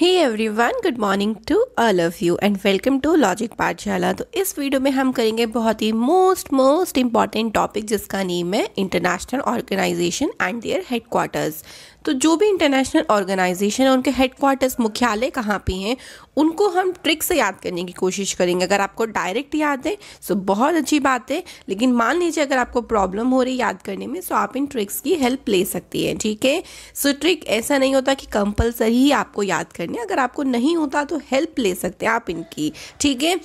hey one good morning to all of you and welcome to Logic Pathshala तो इस video में हम करेंगे बहुत ही मोस्ट मोस्ट इम्पॉर्टेंट टॉपिक जिसका नेम है international organisation and their headquarters तो जो भी इंटरनेशनल ऑर्गेनाइजेशन है उनके हेडक्वार्टर्स मुख्यालय कहाँ पे हैं उनको हम ट्रिक से याद करने की कोशिश करेंगे अगर आपको डायरेक्ट याद है सो तो बहुत अच्छी बात है लेकिन मान लीजिए अगर आपको प्रॉब्लम हो रही याद करने में सो तो आप इन ट्रिक्स की हेल्प ले सकती हैं ठीक है सो ट्रिक ऐसा नहीं होता कि कंपलसरी ही आपको याद करनी अगर आपको नहीं होता तो हेल्प ले सकते हैं आप इनकी ठीक है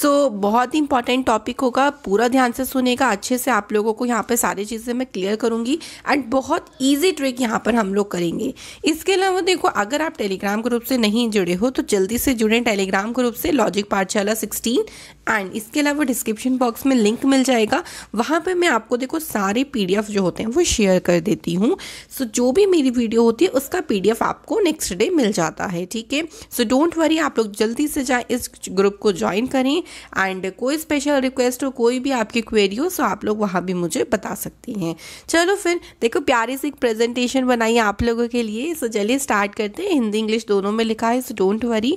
सो बहुत ही इंपॉर्टेंट टॉपिक होगा पूरा ध्यान से सुनेगा अच्छे से आप लोगों को यहाँ पर सारी चीज़ें मैं क्लियर करूँगी एंड बहुत ईजी ट्रिक यहाँ पर हम लोग लोग करेंगे इसके अलावा देखो अगर आप टेलीग्राम ग्रुप से नहीं जुड़े हो तो जल्दी से जुड़ें टेलीग्राम ग्रुप से लॉजिक पाठशाला सिक्सटीन एंड इसके अलावा डिस्क्रिप्शन बॉक्स में लिंक मिल जाएगा वहाँ पे मैं आपको देखो सारे पीडीएफ जो होते हैं वो शेयर कर देती हूँ सो so, जो भी मेरी वीडियो होती है उसका पीडीएफ आपको नेक्स्ट डे मिल जाता है ठीक है सो डोंट वरी आप लोग जल्दी से जाए इस ग्रुप को ज्वाइन करें एंड कोई स्पेशल रिक्वेस्ट हो कोई भी आपकी क्वेरी हो सो आप लोग वहाँ भी मुझे बता सकती हैं चलो फिर देखो प्यारी सी एक प्रेजेंटेशन बनाई आप लोगों के लिए सो so, चलिए स्टार्ट करते हैं हिंदी इंग्लिश दोनों में लिखा है सो डोंट वरी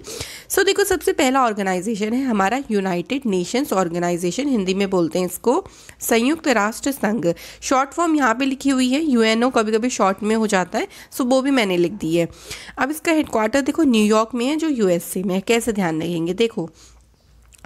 सो देखो सबसे पहला ऑर्गेनाइजेशन है हमारा United United Nations Organisation Hindi में बोलते हैं इसको संयुक्त राष्ट्र संघ शॉर्ट फॉर्म यहाँ पे लिखी हुई है यूएनओ कभी कभी शॉर्ट में हो जाता है सो वो भी मैंने लिख दी है अब इसका हेडक्वार्टर देखो न्यूयॉर्क में है जो यूएसए में है कैसे ध्यान रखेंगे देखो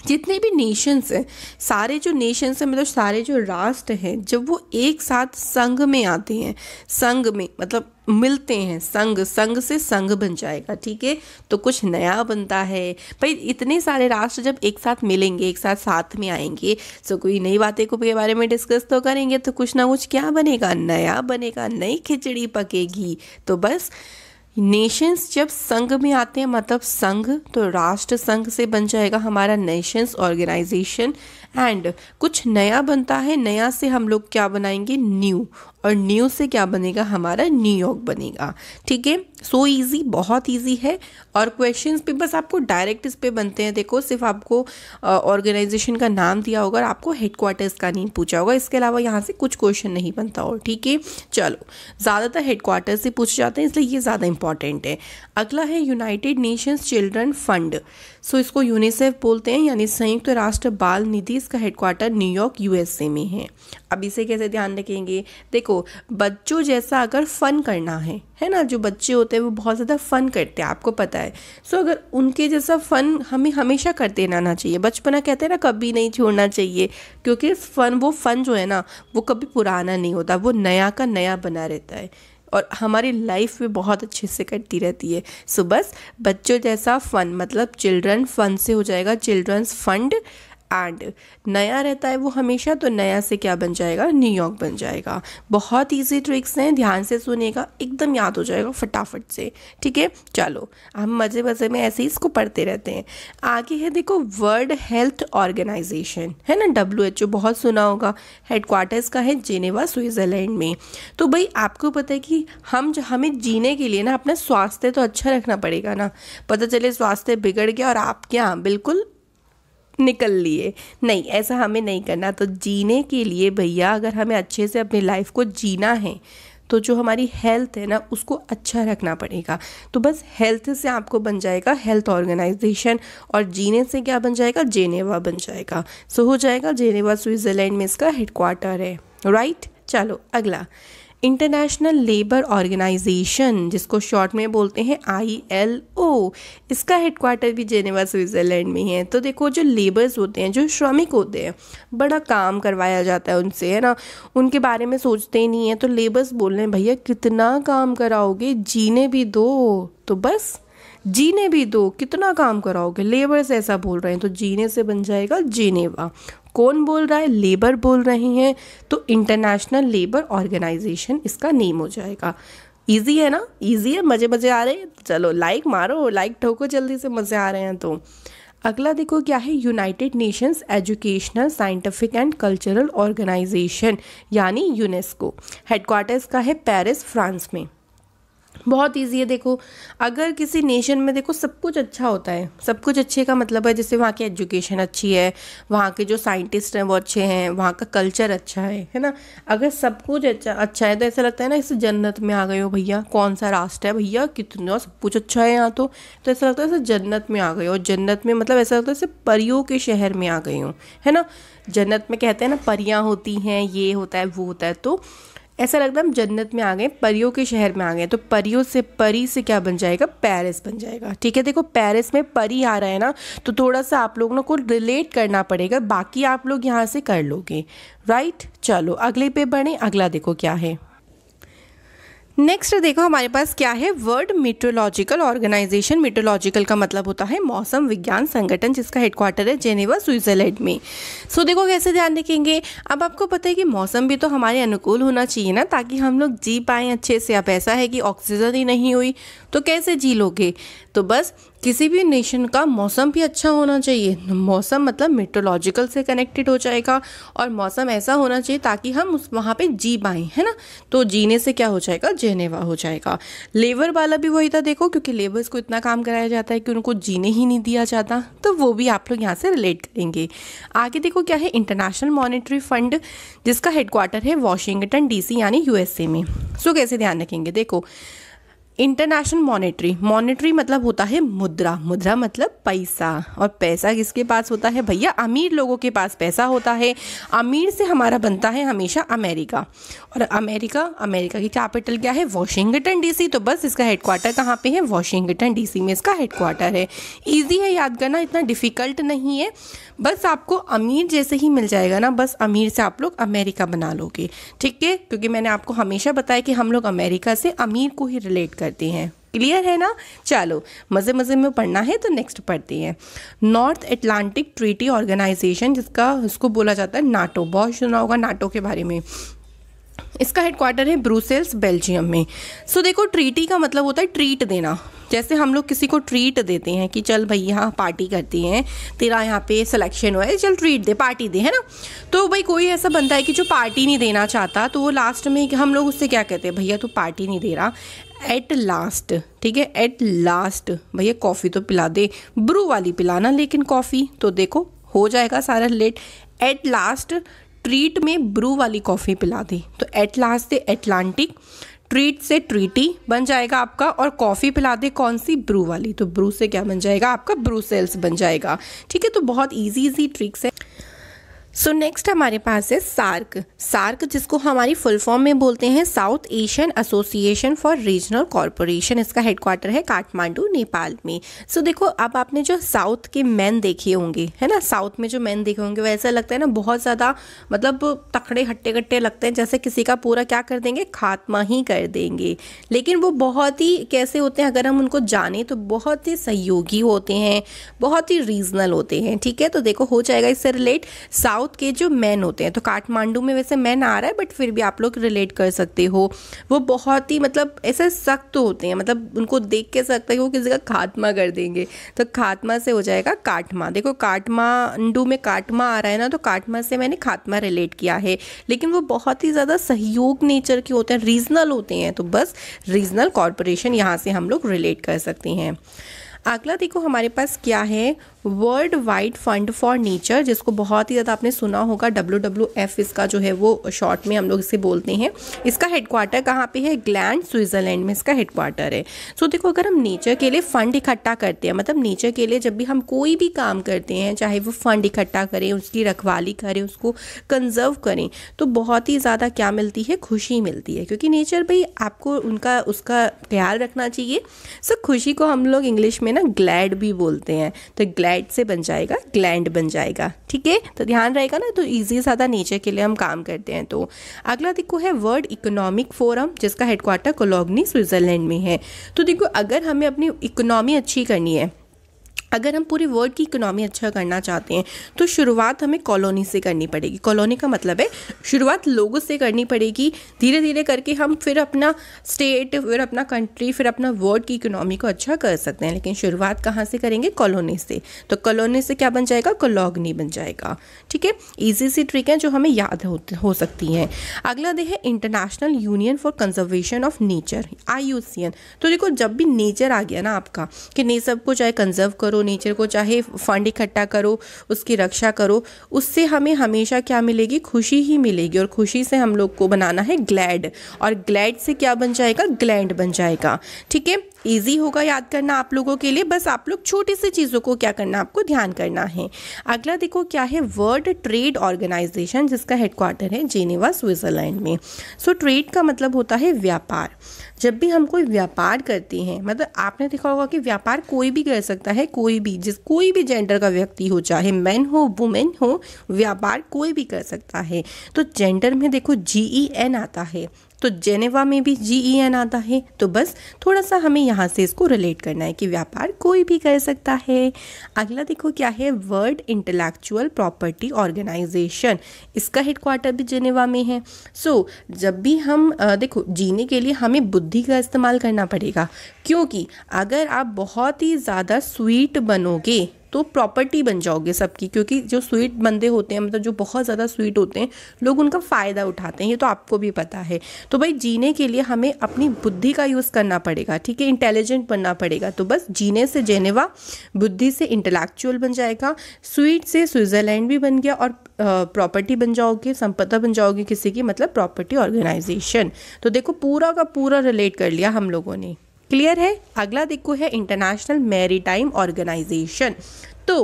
जितने भी नेशंस हैं सारे जो नेशंस हैं मतलब सारे जो राष्ट्र हैं जब वो एक साथ संघ में आते हैं संघ में मतलब मिलते हैं संघ संघ से संघ बन जाएगा ठीक है तो कुछ नया बनता है भाई इतने सारे राष्ट्र जब एक साथ मिलेंगे एक साथ साथ में आएंगे तो कोई नई बातें को के बारे में डिस्कस तो करेंगे तो कुछ ना कुछ क्या बनेगा नया बनेगा नई खिचड़ी पकेगी तो बस नेशंस जब संघ में आते हैं मतलब संघ तो राष्ट्र संघ से बन जाएगा हमारा नेशंस ऑर्गेनाइजेशन एंड कुछ नया बनता है नया से हम लोग क्या बनाएंगे न्यू और न्यू से क्या बनेगा हमारा न्यूयॉर्क बनेगा ठीक है सो इजी बहुत इजी है और क्वेश्चन पे बस आपको डायरेक्ट इस पे बनते हैं देखो सिर्फ आपको ऑर्गेनाइजेशन का नाम दिया होगा और आपको हेडक्वार्टर्स का नहीं पूछा होगा इसके अलावा यहाँ से कुछ क्वेश्चन नहीं बनता हो ठीक है चलो ज़्यादातर हेडक्वार्टर से पूछे जाते हैं इसलिए ये ज़्यादा इंपॉर्टेंट है अगला है United Nations Children Fund so इसको यूनिसेफ बोलते हैं यानी संयुक्त राष्ट्र बाल निधि इसका हेडक्वार्टर न्यूयॉर्क यूएसए में है अब इसे कैसे ध्यान रखेंगे देखो देखो बच्चों जैसा अगर फ़न करना है है ना जो बच्चे होते हैं वो बहुत ज़्यादा फ़न करते हैं आपको पता है सो अगर उनके जैसा फ़न हमें हमेशा करते रहना चाहिए बचपना कहते हैं ना कभी नहीं छोड़ना चाहिए क्योंकि फ़न वो फ़न जो है ना वो कभी पुराना नहीं होता वो नया का नया बना रहता है और हमारी लाइफ में बहुत अच्छे से कटती रहती है सो बस बच्चों जैसा फ़न मतलब चिल्ड्रन फ़न से हो जाएगा चिल्ड्रंस फंड एंड नया रहता है वो हमेशा तो नया से क्या बन जाएगा न्यूयॉर्क बन जाएगा बहुत ईजी ट्रिक्स हैं ध्यान से सुनिएगा एकदम याद हो जाएगा फटाफट से ठीक है चलो हम मज़े मज़े में ऐसे ही इसको पढ़ते रहते हैं आगे है देखो वर्ल्ड हेल्थ ऑर्गेनाइजेशन है ना डब्ल्यू एच ओ बहुत सुना होगा हेडक्वार्टर्स का है जेनेवा स्विट्ज़रलैंड में तो भाई आपको पता है कि हम हमें जीने के लिए ना अपना स्वास्थ्य तो अच्छा रखना पड़ेगा ना पता चले स्वास्थ्य बिगड़ गया और आप क्या बिल्कुल निकल लिए नहीं ऐसा हमें नहीं करना तो जीने के लिए भैया अगर हमें अच्छे से अपनी लाइफ को जीना है तो जो हमारी हेल्थ है ना उसको अच्छा रखना पड़ेगा तो बस हेल्थ से आपको बन जाएगा हेल्थ ऑर्गेनाइजेशन और जीने से क्या बन जाएगा जेनेवा बन जाएगा सो हो जाएगा जेनेवा स्विट्ज़रलैंड में इसका हेडक्वार्टर है राइट चलो अगला इंटरनेशनल लेबर ऑर्गेनाइजेशन जिसको शॉर्ट में बोलते हैं आई एल ओ इसका हेडक्वार्टर भी जेनेवा स्विट्ज़रलैंड में है तो देखो जो लेबर्स होते हैं जो श्रमिक होते हैं बड़ा काम करवाया जाता है उनसे है ना उनके बारे में सोचते ही नहीं है तो लेबर्स बोल रहे हैं भैया कितना काम कराओगे जीने भी दो तो बस जीने भी दो कितना काम कराओगे लेबर्स ऐसा बोल रहे हैं तो जीने से बन जाएगा जीनेवा कौन बोल रहा है लेबर बोल रहे हैं तो इंटरनेशनल लेबर ऑर्गेनाइजेशन इसका नेम हो जाएगा ईजी है ना ईजी है मज़े मज़े आ रहे हैं चलो लाइक मारो लाइक ठोको जल्दी से मज़े आ रहे हैं तो अगला देखो क्या है United Nations Educational Scientific and Cultural Organisation यानी यूनेस्को हेडक्वार्टर्स का है पेरिस फ्रांस में बहुत ईजी है देखो अगर किसी नेशन में देखो सब कुछ अच्छा होता है सब कुछ अच्छे का मतलब है जैसे वहाँ की एजुकेशन अच्छी है वहाँ के जो साइंटिस्ट हैं वो अच्छे हैं वहाँ का कल्चर अच्छा है है ना अगर सब कुछ अच्छा अच्छा है तो ऐसा लगता है ना इस जन्नत में आ गए हो भैया कौन सा रास्ता है भैया कितना सब कुछ अच्छा है यहाँ तो तो ऐसा लगता है जन्नत में आ गए हो जन्नत में मतलब ऐसा लगता है सिर्फ परियों के शहर में आ गई हूँ है ना जन्नत में कहते हैं ना परियाँ होती हैं ये होता है वो होता है तो ऐसा लगता है हम जन्नत में आ गए परियों के शहर में आ गए तो परियों से परी से क्या बन जाएगा पेरिस बन जाएगा ठीक है देखो पेरिस में परी आ रहा है ना तो थोड़ा सा आप लोग ना को रिलेट करना पड़ेगा बाकी आप लोग यहाँ से कर लोगे राइट चलो अगले पे बढ़ें अगला देखो क्या है नेक्स्ट देखो हमारे पास क्या है वर्ल्ड मेट्रोलॉजिकल ऑर्गेनाइजेशन मेट्रोलॉजिकल का मतलब होता है मौसम विज्ञान संगठन जिसका हेडक्वार्टर है जेनेवा स्विट्जरलैंड में सो so, देखो कैसे ध्यान रखेंगे अब आपको पता है कि मौसम भी तो हमारे अनुकूल होना चाहिए ना ताकि हम लोग जी पाएँ अच्छे से अब ऐसा है कि ऑक्सीजन ही नहीं हुई तो कैसे जी लोगे तो बस किसी भी नेशन का मौसम भी अच्छा होना चाहिए मौसम मतलब मेट्रोलॉजिकल से कनेक्टेड हो जाएगा और मौसम ऐसा होना चाहिए ताकि हम उस वहाँ पे जी पाएँ है ना तो जीने से क्या हो जाएगा जेनेवा हो जाएगा लेबर वाला भी वही था देखो क्योंकि लेबर्स को इतना काम कराया जाता है कि उनको जीने ही नहीं दिया जाता तो वो भी आप लोग यहाँ से रिलेट करेंगे आगे देखो क्या है इंटरनेशनल मॉनिटरी फंड जिसका हेडक्वार्टर है वॉशिंगटन डी यानी यू में सो कैसे ध्यान रखेंगे देखो इंटरनेशनल मॉनेटरी मॉनेटरी मतलब होता है मुद्रा मुद्रा मतलब पैसा और पैसा किसके पास होता है भैया अमीर लोगों के पास पैसा होता है अमीर से हमारा बनता है हमेशा अमेरिका और अमेरिका अमेरिका की कैपिटल क्या है वॉशिंगटन डीसी तो बस इसका हेडक्वार्टर कहाँ पे है वॉशिंगटन डीसी में इसका हेडक्वार्टर है ईजी है याद करना इतना डिफ़िकल्ट नहीं है बस आपको अमीर जैसे ही मिल जाएगा ना बस अमीर से आप लोग अमेरिका बना लोगे ठीक है क्योंकि मैंने आपको हमेशा बताया कि हम लोग अमेरिका से अमीर को ही रिलेट करें करती हैं क्लियर है ना चलो मज़े मज़े में पढ़ना है तो नेक्स्ट पढ़ती हैं नॉर्थ एटलांटिक ट्रीटी ऑर्गेनाइजेशन जिसका उसको बोला जाता है नाटो बहुत सुना होगा नाटो के बारे में इसका हेडक्वार्टर है ब्रूसेल्स बेल्जियम में सो देखो ट्रीटी का मतलब होता है ट्रीट देना जैसे हम लोग किसी को ट्रीट देते हैं कि चल भैया पार्टी करती हैं तेरा यहाँ पे सिलेक्शन हुआ है चल ट्रीट दे पार्टी दे है ना तो भाई कोई ऐसा बनता है कि जो पार्टी नहीं देना चाहता तो वो लास्ट में हम लोग उससे क्या कहते हैं भैया तू पार्टी नहीं दे रहा एट लास्ट ठीक है एट लास्ट भैया कॉफ़ी तो पिला दे ब्रू वाली पिलाना लेकिन कॉफ़ी तो देखो हो जाएगा सारा लेट एट लास्ट ट्रीट में ब्रू वाली कॉफ़ी पिला दी तो लास्ट से एटलांटिक ट्रीट से ट्रीटी बन जाएगा आपका और कॉफ़ी पिला दे कौन सी ब्रू वाली तो ब्रू से क्या बन जाएगा आपका ब्रू सेल्स बन जाएगा ठीक है तो बहुत इजी इजी ट्रिक्स है सो so नेक्स्ट हमारे पास है सार्क सार्क जिसको हमारी फुल फॉर्म में बोलते हैं South Asian Association for Regional Corporation इसका हेडक्वार्टर है काठमांडू नेपाल में सो so देखो अब आपने जो साउथ के मैन देखे होंगे है ना साउथ में जो मैन देखे होंगे वैसा लगता है ना बहुत ज़्यादा मतलब तकड़े हट्टे कट्टे लगते हैं जैसे किसी का पूरा क्या कर देंगे खात्मा ही कर देंगे लेकिन वो बहुत ही कैसे होते हैं अगर हम उनको जाने तो बहुत ही सहयोगी होते हैं बहुत ही रीजनल होते हैं ठीक है तो देखो हो जाएगा इससे रिलेट साउथ साउथ के जो मैन होते हैं तो काठमांडू में वैसे मैन आ रहा है बट फिर भी आप लोग रिलेट कर सकते हो वो बहुत ही मतलब ऐसे सख्त होते हैं मतलब उनको देख के सकता है कि वो किसी का खात्मा कर देंगे तो खात्मा से हो जाएगा काठमा देखो काठमांडू में काटमा आ रहा है ना तो काटमा से मैंने खात्मा रिलेट किया है लेकिन वो बहुत ही ज़्यादा सहयोग नेचर के होते हैं रीजनल होते हैं तो बस रीजनल कॉरपोरेशन यहाँ से हम लोग रिलेट कर सकते हैं अगला देखो हमारे पास क्या है World Wide Fund for Nature जिसको बहुत ही ज़्यादा आपने सुना होगा डब्ल्यू डब्ल्यू एफ इसका जो है वो शॉर्ट में हम लोग इसे बोलते हैं इसका हेडक्वार्टर कहाँ पे है ग्लैंड स्विट्ज़रलैंड में इसका हेडक्वार्टर है सो so, देखो अगर हम नेचर के लिए फ़ंड इकट्ठा करते हैं मतलब नेचर के लिए जब भी हम कोई भी काम करते हैं चाहे वो फ़ंड इकट्ठा करें उसकी रखवाली करें उसको कंजर्व करें तो बहुत ही ज़्यादा क्या मिलती है खुशी मिलती है क्योंकि नेचर भाई आपको उनका उसका ख्याल रखना चाहिए सो so, खुशी को हम लोग इंग्लिश में ना ग्लैड भी बोलते हैं तो ग्लैड ग्लैड से बन जाएगा ग्लैंड बन जाएगा ठीक है तो ध्यान रहेगा ना तो ईजी ज्यादा नेचर के लिए हम काम करते हैं तो अगला देखो है वर्ल्ड इकोनॉमिक फोरम जिसका हेडक्वार्टर कोलोगनी स्विट्ज़रलैंड में है तो देखो अगर हमें अपनी इकोनॉमी अच्छी करनी है अगर हम पूरे वर्ल्ड की इकोनॉमी अच्छा करना चाहते हैं तो शुरुआत हमें कॉलोनी से करनी पड़ेगी कॉलोनी का मतलब है शुरुआत लोगों से करनी पड़ेगी धीरे धीरे करके हम फिर अपना स्टेट फिर अपना कंट्री फिर अपना वर्ल्ड की इकोनॉमी को अच्छा कर सकते हैं लेकिन शुरुआत कहाँ से करेंगे कॉलोनी से तो कॉलोनी से क्या बन जाएगा कॉलोगनी बन जाएगा ठीक है ईजी सी ट्रिक है जो हमें याद हो, हो सकती हैं अगला दे है International Union for Conservation of Nature आई तो देखो जब भी नेचर आ गया ना आपका कि नहीं कुछ चाहे कंजर्व करो दो नेचर को चाहे फंड इकट्ठा करो उसकी रक्षा करो उससे हमें हमेशा क्या मिलेगी खुशी ही मिलेगी और खुशी से हम लोग को बनाना है ग्लैड और ग्लैड से क्या बन जाएगा ग्लैंड बन जाएगा ठीक है ईजी होगा याद करना आप लोगों के लिए बस आप लोग छोटी सी चीज़ों को क्या करना आपको ध्यान करना है अगला देखो क्या है वर्ल्ड ट्रेड ऑर्गेनाइजेशन जिसका हेडक्वार्टर है जेनेवा स्विट्ज़रलैंड में सो so, ट्रेड का मतलब होता है व्यापार जब भी हम कोई व्यापार करते हैं मतलब आपने देखा होगा कि व्यापार कोई भी कर सकता है कोई भी जिस कोई भी जेंडर का व्यक्ति हो चाहे मैन हो वुमेन हो व्यापार कोई भी कर सकता है तो जेंडर में देखो जी ई एन आता है तो जेनेवा में भी जी ई एन आता है तो बस थोड़ा सा हमें यहाँ से इसको रिलेट करना है कि व्यापार कोई भी कर सकता है अगला देखो क्या है वर्ल्ड इंटेलेक्चुअल प्रॉपर्टी ऑर्गेनाइजेशन इसका हेडक्वार्टर भी जेनेवा में है सो so, जब भी हम देखो जीने के लिए हमें बुद्धि का इस्तेमाल करना पड़ेगा क्योंकि अगर आप बहुत ही ज़्यादा स्वीट बनोगे तो प्रॉपर्टी बन जाओगे सबकी क्योंकि जो स्वीट बंदे होते हैं मतलब जो बहुत ज़्यादा स्वीट होते हैं लोग उनका फ़ायदा उठाते हैं ये तो आपको भी पता है तो भाई जीने के लिए हमें अपनी बुद्धि का यूज़ करना पड़ेगा ठीक है इंटेलिजेंट बनना पड़ेगा तो बस जीने से जेनेवा बुद्धि से इंटेलेक्चुअल बन जाएगा स्वीट से स्विट्ज़रलैंड भी बन गया और प्रॉपर्टी बन जाओगे संपदा बन जाओगे किसी की मतलब प्रॉपर्टी ऑर्गेनाइजेशन तो देखो पूरा का पूरा रिलेट कर लिया हम लोगों ने क्लियर है अगला देखो है इंटरनेशनल मैरीटाइम ऑर्गेनाइजेशन तो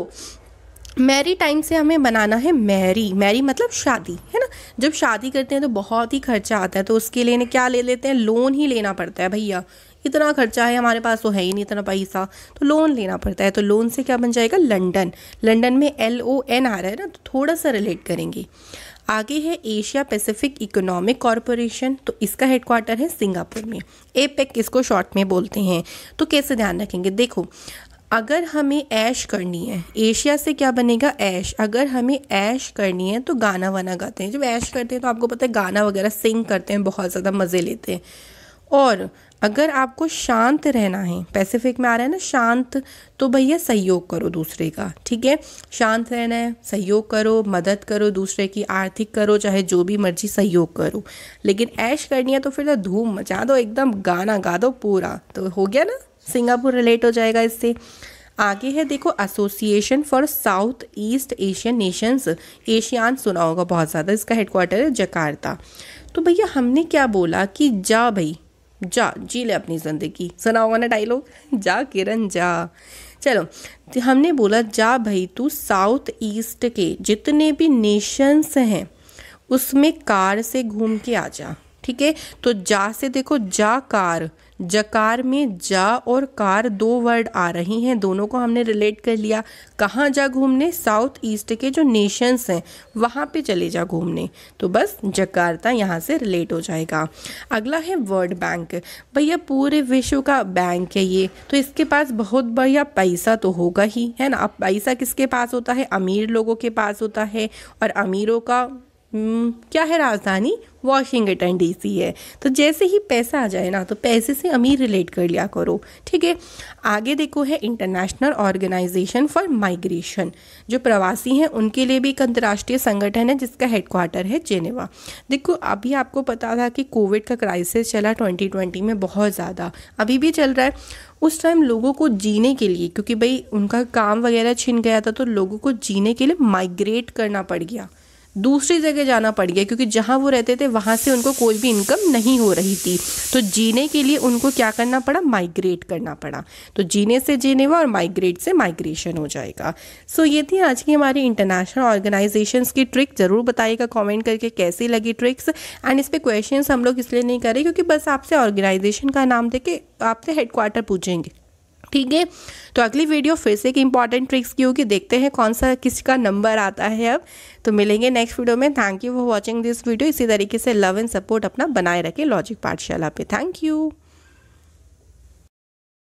मैरी टाइम से हमें बनाना है मैरी मैरी मतलब शादी है ना जब शादी करते हैं तो बहुत ही खर्चा आता है तो उसके लिए क्या ले लेते हैं लोन ही लेना पड़ता है भैया इतना खर्चा है हमारे पास तो है ही नहीं इतना पैसा तो लोन लेना पड़ता है तो लोन से क्या बन जाएगा लंडन लंडन में एल ओ एन आ रहा है ना तो थोड़ा सा रिलेट करेंगे आगे है एशिया पैसिफिक इकोनॉमिक कॉरपोरेशन तो इसका हेडक्वार्टर है सिंगापुर में ए पैक इसको शॉर्ट में बोलते हैं तो कैसे ध्यान रखेंगे देखो अगर हमें ऐश करनी है एशिया से क्या बनेगा ऐश अगर हमें ऐश करनी है तो गाना वाना गाते हैं जब ऐश करते हैं तो आपको पता है गाना वगैरह सिंग करते हैं बहुत ज़्यादा मज़े लेते हैं और अगर आपको शांत रहना है पैसिफिक में आ रहा है ना शांत तो भैया सहयोग करो दूसरे का ठीक है शांत रहना है सहयोग करो मदद करो दूसरे की आर्थिक करो चाहे जो भी मर्जी सहयोग करो लेकिन ऐश करनी है तो फिर तो धूम मचा दो एकदम गाना गा दो पूरा तो हो गया ना सिंगापुर रिलेट हो जाएगा इससे आगे है देखो Association for South East Asian Nations ASEAN सुना होगा बहुत ज़्यादा इसका हेडक्वार्टर है जकार्ता तो भैया हमने क्या बोला कि जा भाई जा जी ले अपनी ज़िंदगी सुना होगा ना डायलॉग जा किरण जा चलो तो हमने बोला जा भाई तू साउथ ईस्ट के जितने भी नेशंस हैं उसमें कार से घूम के आ जा ठीक है तो जा से देखो जा कार जकार में जा और कार दो वर्ड आ रही हैं दोनों को हमने रिलेट कर लिया कहाँ जा घूमने साउथ ईस्ट के जो नेशंस हैं वहाँ पे चले जा घूमने तो बस जकार्ता यहाँ से रिलेट हो जाएगा अगला है वर्ल्ड बैंक भैया पूरे विश्व का बैंक है ये तो इसके पास बहुत बढ़िया पैसा तो होगा ही है ना अब पैसा किसके पास होता है अमीर लोगों के पास होता है और अमीरों का हम्म, क्या है राजधानी वॉशिंगटन डीसी है तो जैसे ही पैसा आ जाए ना तो पैसे से अमीर रिलेट कर लिया करो ठीक है आगे देखो है इंटरनेशनल ऑर्गेनाइजेशन फॉर माइग्रेशन जो प्रवासी हैं उनके लिए भी एक अंतर्राष्ट्रीय संगठन है जिसका हेडक्वार्टर है जेनेवा देखो अभी आपको पता था कि कोविड का क्राइसिस चला 2020 में बहुत ज़्यादा अभी भी चल रहा है उस टाइम लोगों को जीने के लिए क्योंकि भाई उनका काम वगैरह छिन गया था तो लोगों को जीने के लिए माइग्रेट करना पड़ गया दूसरी जगह जाना पड़ गया क्योंकि जहाँ वो रहते थे वहाँ से उनको कोई भी इनकम नहीं हो रही थी तो जीने के लिए उनको क्या करना पड़ा माइग्रेट करना पड़ा तो जीने से हुआ और माइग्रेट से माइग्रेशन हो जाएगा सो ये थी आज की हमारी इंटरनेशनल ऑर्गेनाइजेशन की ट्रिक ज़रूर बताइएगा कॉमेंट करके कैसी लगी ट्रिक्स एंड इस पर क्वेश्चन हम लोग इसलिए नहीं करें क्योंकि बस आपसे ऑर्गेनाइजेशन का नाम दे के आपसे हेडक्वार्टर पूछेंगे ठीक है तो अगली वीडियो फिर से एक इंपॉर्टेंट ट्रिक्स की होगी देखते हैं कौन सा किसका नंबर आता है अब तो मिलेंगे नेक्स्ट वीडियो में thank you for watching this video इसी तरीके से लव एंड सपोर्ट अपना बनाए रखें लॉजिक पाठशाला पे थैंक यू